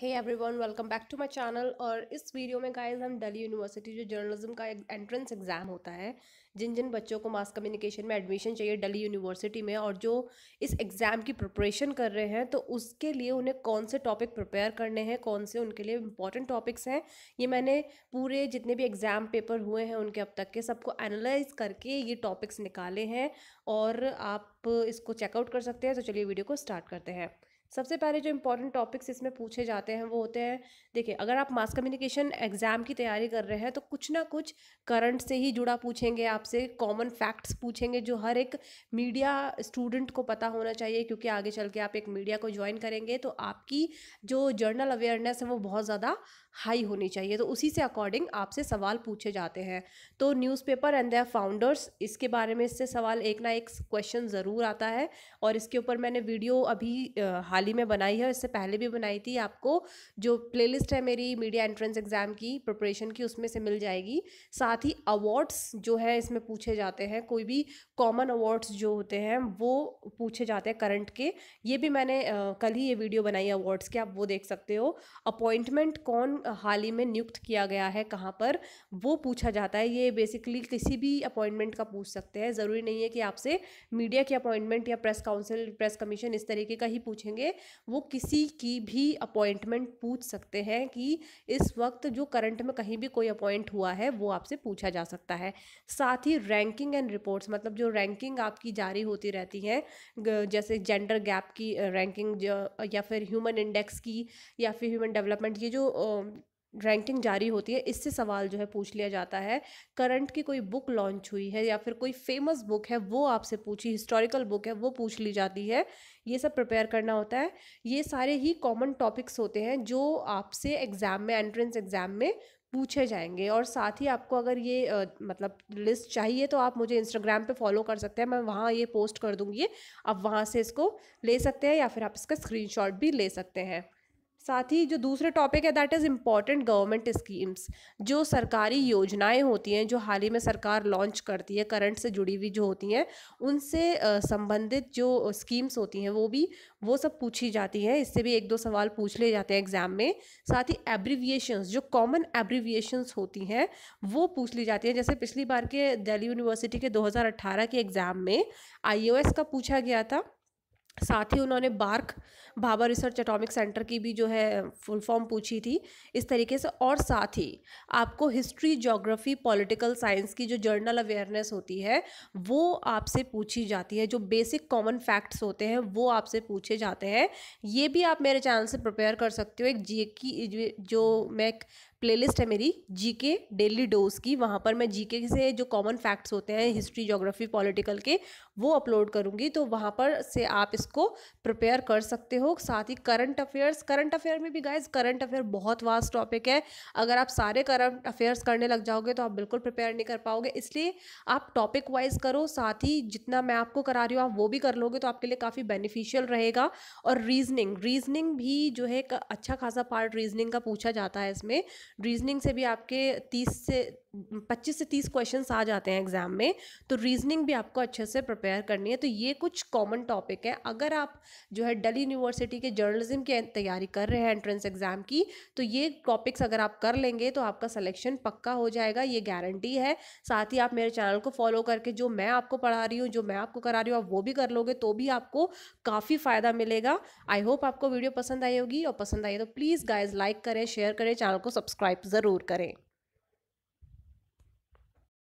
है everyone welcome back to my channel और इस वीडियो में गाइज हम दिल्ली यूनिवर्सिटी जो जर्नलिज्म का एक एंट्रेंस एग्ज़ाम होता है जिन जिन बच्चों को मास कम्युनिकेशन में एडमिशन चाहिए दिल्ली यूनिवर्सिटी में और जो इस एग्ज़ाम की प्रिपरेशन कर रहे हैं तो उसके लिए उन्हें कौन से टॉपिक प्रिपेयर करने हैं कौन से उनके लिए इंपॉर्टेंट टॉपिक्स हैं ये मैंने पूरे जितने भी एग्ज़ाम पेपर हुए हैं उनके अब तक के सबको एनालाइज करके ये टॉपिक्स निकाले हैं और आप इसको चेकआउट कर सकते हैं तो चलिए वीडियो को स्टार्ट करते हैं सबसे पहले जो इम्पोर्टेंट टॉपिक्स इसमें पूछे जाते हैं वो होते हैं देखिए अगर आप मास कम्युनिकेशन एग्ज़ाम की तैयारी कर रहे हैं तो कुछ ना कुछ करंट से ही जुड़ा पूछेंगे आपसे कॉमन फैक्ट्स पूछेंगे जो हर एक मीडिया स्टूडेंट को पता होना चाहिए क्योंकि आगे चल के आप एक मीडिया को ज्वाइन करेंगे तो आपकी जो जर्नल अवेयरनेस है वो बहुत ज़्यादा हाई होनी चाहिए तो उसी से अकॉर्डिंग आपसे सवाल पूछे जाते हैं तो न्यूज़पेपर एंड देयर फाउंडर्स इसके बारे में इससे सवाल एक ना एक क्वेश्चन ज़रूर आता है और इसके ऊपर मैंने वीडियो अभी हाल ही में बनाई है इससे पहले भी बनाई थी आपको जो प्लेलिस्ट है मेरी मीडिया एंट्रेंस एग्ज़ाम की प्रिपरेशन की उसमें से मिल जाएगी साथ ही अवार्ड्स जो है इसमें पूछे जाते हैं कोई भी कॉमन अवार्ड्स जो होते हैं वो पूछे जाते हैं करंट के ये भी मैंने कल ही ये वीडियो बनाई अवार्ड्स के आप वो देख सकते हो अपॉइंटमेंट कौन हाल ही में नियुक्त किया गया है कहाँ पर वो पूछा जाता है ये बेसिकली किसी भी अपॉइंटमेंट का पूछ सकते हैं ज़रूरी नहीं है कि आपसे मीडिया की अपॉइंटमेंट या प्रेस काउंसिल प्रेस कमीशन इस तरीके का ही पूछेंगे वो किसी की भी अपॉइंटमेंट पूछ सकते हैं कि इस वक्त जो करंट में कहीं भी कोई अपॉइंट हुआ है वो आपसे पूछा जा सकता है साथ ही रैंकिंग एंड रिपोर्ट्स मतलब जो रैंकिंग आपकी जारी होती रहती है जैसे जेंडर गैप की रैंकिंग या फिर ह्यूमन इंडेक्स की या फिर ह्यूमन डेवलपमेंट ये जो रैंकिंग जारी होती है इससे सवाल जो है पूछ लिया जाता है करंट की कोई बुक लॉन्च हुई है या फिर कोई फेमस बुक है वो आपसे पूछी हिस्टोरिकल बुक है वो पूछ ली जाती है ये सब प्रिपेयर करना होता है ये सारे ही कॉमन टॉपिक्स होते हैं जो आपसे एग्ज़ाम में एंट्रेंस एग्ज़ाम में पूछे जाएंगे और साथ ही आपको अगर ये आ, मतलब लिस्ट चाहिए तो आप मुझे इंस्टाग्राम पे फॉलो कर सकते हैं मैं वहाँ ये पोस्ट कर दूँगी आप वहाँ से इसको ले सकते हैं या फिर आप इसका स्क्रीनशॉट भी ले सकते हैं साथ ही जो दूसरे टॉपिक है that is important government schemes जो सरकारी योजनाएं होती हैं जो हाल ही में सरकार लॉन्च करती है करंट से जुड़ी हुई जो होती हैं उनसे संबंधित जो स्कीम्स होती हैं वो भी वो सब पूछी जाती हैं इससे भी एक दो सवाल पूछ लिए जाते हैं एग्जाम में साथ ही एब्रीविएशंस जो कॉमन एब्रीविएशंस होती हैं वो पूछ ली जाती हैं जैसे पिछली बार के दिल्ली यूनिवर्सिटी के दो के एग्ज़ाम में आई का पूछा गया था साथ ही उन्होंने BARC Bhabha research atomic centre की भी जो है फुल फॉर्म पूछी थी इस तरीके से और साथ ही आपको हिस्ट्री जोग्राफी पॉलिटिकल साइंस की जो जर्नल अवेयरनेस होती है वो आपसे पूछी जाती है जो बेसिक कॉमन फैक्ट्स होते हैं वो आपसे पूछे जाते हैं ये भी आप मेरे चैनल से प्रिपेयर कर सकते हो एक जी की जो मैं एक प्लेलिस्ट है मेरी जीके डेली डोज की वहाँ पर मैं जीके से जो कॉमन फैक्ट्स होते हैं हिस्ट्री जोग्राफी पॉलिटिकल के वो अपलोड करूँगी तो वहाँ पर से आप इसको प्रिपेयर कर सकते हो साथ ही करंट अफेयर्स करंट अफेयर में भी गाइज करंट अफेयर बहुत वास्ट टॉपिक है अगर आप सारे करंट अफेयर्स करने लग जाओगे तो आप बिल्कुल प्रिपेयर नहीं कर पाओगे इसलिए आप टॉपिक वाइज करो साथ ही जितना मैं आपको करा रही हूँ आप वो भी कर लोगे तो आपके लिए काफ़ी बेनिफिशियल रहेगा और रीजनिंग रीजनिंग भी जो है अच्छा खासा पार्ट रीजनिंग का पूछा जाता है इसमें रीजनिंग से भी आपके तीस से पच्चीस से तीस क्वेश्चन आ जाते हैं एग्जाम में तो रीजनिंग भी आपको अच्छे से प्रिपेयर करनी है तो ये कुछ कॉमन टॉपिक है अगर आप जो है डेली यूनिवर्सिटी के जर्नलिज्म की तैयारी कर रहे हैं एंट्रेंस एग्जाम की तो ये टॉपिक्स अगर आप कर लेंगे तो आपका सिलेक्शन पक्का हो जाएगा ये गारंटी है साथ ही आप मेरे चैनल को फॉलो करके जो मैं आपको पढ़ा रही हूँ जो मैं आपको करा रही हूँ आप वो भी कर लोगे तो भी आपको काफ़ी फ़ायदा मिलेगा आई होप आपको वीडियो पसंद आई होगी और पसंद आई तो प्लीज़ गाइज लाइक करें शेयर करें चैनल को सब्सक्राइब ज़रूर करें